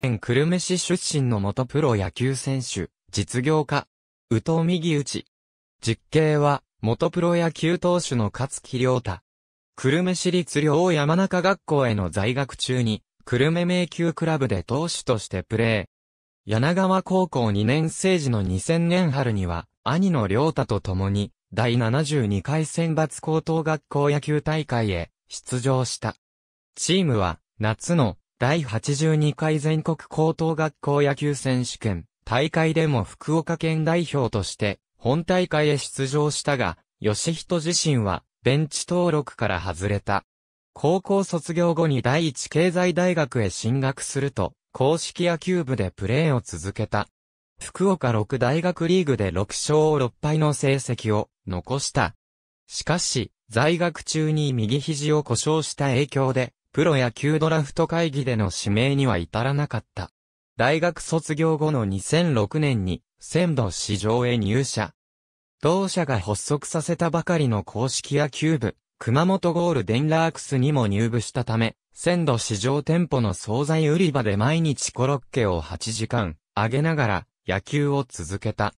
県久留米市出身の元プロ野球選手、実業家、宇藤右内。実刑は、元プロ野球投手の勝木良太。久留米市立良山中学校への在学中に、久留米迷宮クラブで投手としてプレー。柳川高校2年生時の2000年春には、兄の良太と共に、第72回選抜高等学校野球大会へ出場した。チームは、夏の第82回全国高等学校野球選手権、大会でも福岡県代表として、本大会へ出場したが、吉人自身は、ベンチ登録から外れた。高校卒業後に第一経済大学へ進学すると、公式野球部でプレーを続けた。福岡六大学リーグで6勝6敗の成績を残した。しかし、在学中に右肘を故障した影響で、プロ野球ドラフト会議での指名には至らなかった。大学卒業後の2006年に、仙道市場へ入社。同社が発足させたばかりの公式野球部、熊本ゴールデンラークスにも入部したため、鮮度市場店舗の惣菜売り場で毎日コロッケを8時間、揚げながら野球を続けた。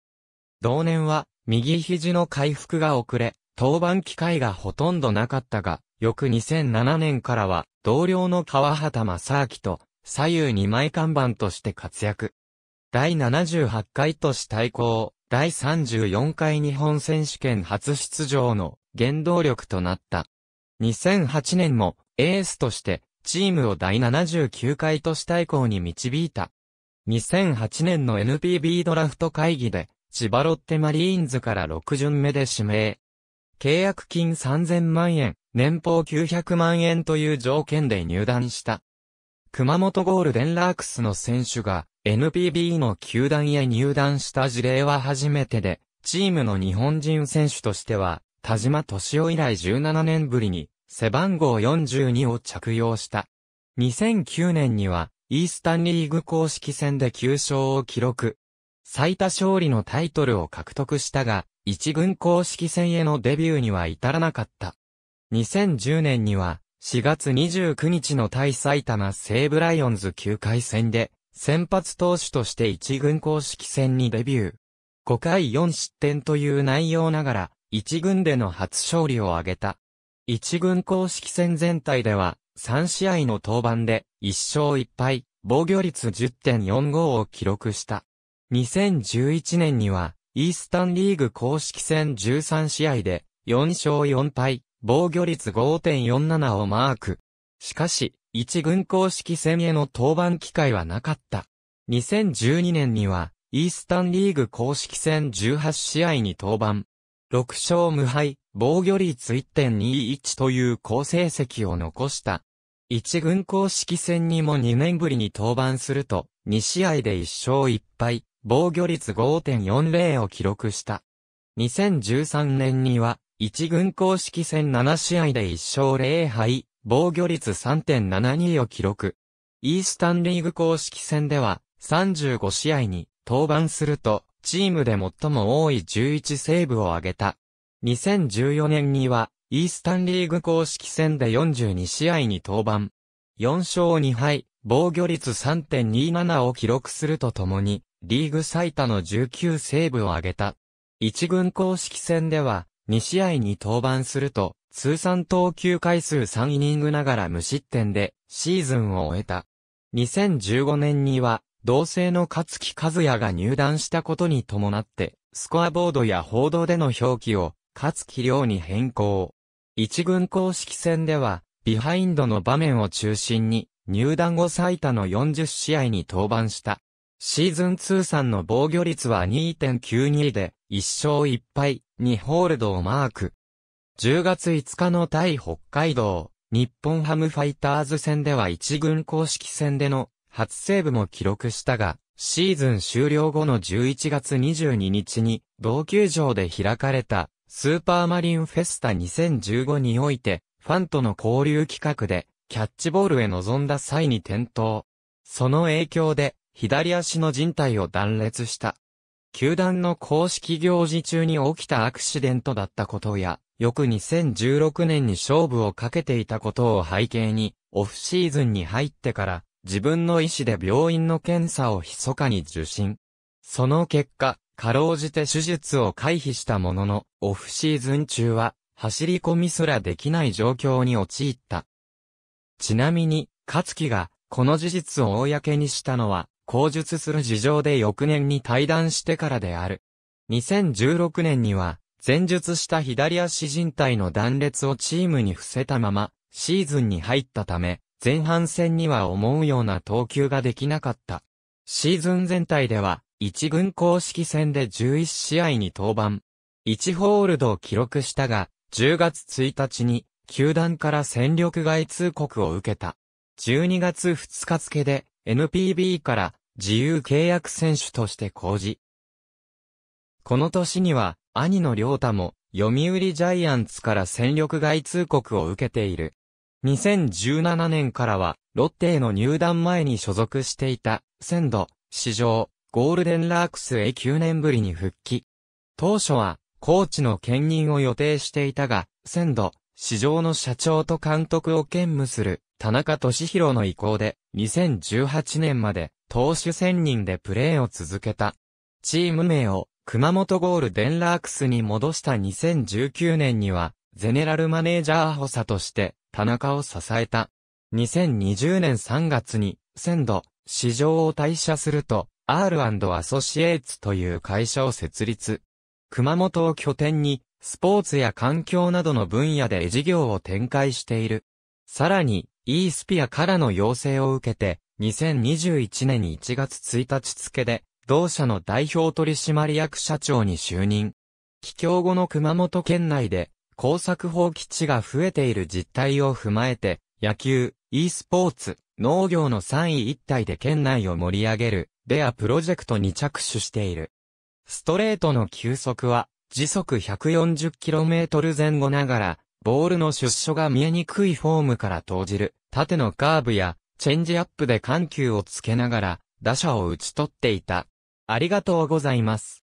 同年は、右肘の回復が遅れ、登板機会がほとんどなかったが、翌2007年からは、同僚の川畑正明と、左右二枚看板として活躍。第78回都市対抗、第34回日本選手権初出場の原動力となった。2008年もエースとしてチームを第79回都市対抗に導いた。2008年の NPB ドラフト会議で千葉ロッテマリーンズから6巡目で指名。契約金3000万円、年俸900万円という条件で入団した。熊本ゴールデンラークスの選手が NPB の球団へ入団した事例は初めてで、チームの日本人選手としては、田島敏夫以来17年ぶりに背番号42を着用した。2009年には、イースタンリーグ公式戦で9勝を記録。最多勝利のタイトルを獲得したが、一軍公式戦へのデビューには至らなかった。2010年には、4月29日の対埼玉西武ライオンズ9回戦で、先発投手として1軍公式戦にデビュー。5回4失点という内容ながら、1軍での初勝利を挙げた。1軍公式戦全体では、3試合の登板で、1勝1敗、防御率10.45を記録した。2011年には、イースタンリーグ公式戦13試合で、4勝4敗、防御率5.47をマーク。しかし、一軍公式戦への登板機会はなかった。2012年には、イースタンリーグ公式戦18試合に登板。6勝無敗、防御率1.21という好成績を残した。一軍公式戦にも2年ぶりに登板すると、2試合で1勝1敗、防御率5.40を記録した。2013年には、1軍公式戦7試合で1勝0敗、防御率3.72を記録。イースタンリーグ公式戦では、35試合に登板すると、チームで最も多い11セーブを挙げた。2014年には、イースタンリーグ公式戦で42試合に登板。4勝2敗、防御率3.27を記録するとともに、リーグ最多の19セーブを挙げた。一軍公式戦では、2試合に登板すると、通算投球回数3イニングながら無失点でシーズンを終えた。2015年には、同性の勝木和也が入団したことに伴って、スコアボードや報道での表記を、勝木亮に変更。一軍公式戦では、ビハインドの場面を中心に、入団後最多の40試合に登板した。シーズン通算の防御率は2.92で、1勝1敗、2ホールドをマーク。10月5日の対北海道、日本ハムファイターズ戦では1軍公式戦での初セーブも記録したが、シーズン終了後の11月22日に、同球場で開かれた、スーパーマリンフェスタ2015において、ファンとの交流企画で、キャッチボールへ臨んだ際に転倒。その影響で、左足の人体を断裂した。球団の公式行事中に起きたアクシデントだったことや、翌2016年に勝負をかけていたことを背景に、オフシーズンに入ってから、自分の意思で病院の検査を密かに受診。その結果、かろうじて手術を回避したものの、オフシーズン中は、走り込みすらできない状況に陥った。ちなみに、勝木が、この事実を公にしたのは、口述する事情で翌年に退団してからである。2016年には、前述した左足人体の断裂をチームに伏せたまま、シーズンに入ったため、前半戦には思うような投球ができなかった。シーズン全体では、1軍公式戦で11試合に登板。1ホールドを記録したが、10月1日に、球団から戦力外通告を受けた。12月2日付で、NPB から自由契約選手として講じ。この年には、兄の良太も、読売ジャイアンツから戦力外通告を受けている。2017年からは、ロッテへの入団前に所属していた、仙度、史上、ゴールデンラークスへ9年ぶりに復帰。当初は、コーチの兼任を予定していたが、仙度、史上の社長と監督を兼務する、田中俊弘の意向で、2018年まで、投手専任でプレーを続けた。チーム名を熊本ゴールデンラークスに戻した2019年には、ゼネラルマネージャー補佐として田中を支えた。2020年3月に、先度、市場を退社すると、R& アソシエイツという会社を設立。熊本を拠点に、スポーツや環境などの分野で事業を展開している。さらに、e スピアからの要請を受けて、2021年1月1日付で、同社の代表取締役社長に就任。帰郷後の熊本県内で、工作法基地が増えている実態を踏まえて、野球、e スポーツ、農業の3位一体で県内を盛り上げる、レアプロジェクトに着手している。ストレートの球速は、時速 140km 前後ながら、ボールの出所が見えにくいフォームから投じる、縦のカーブや、チェンジアップで緩急をつけながら、打者を打ち取っていた。ありがとうございます。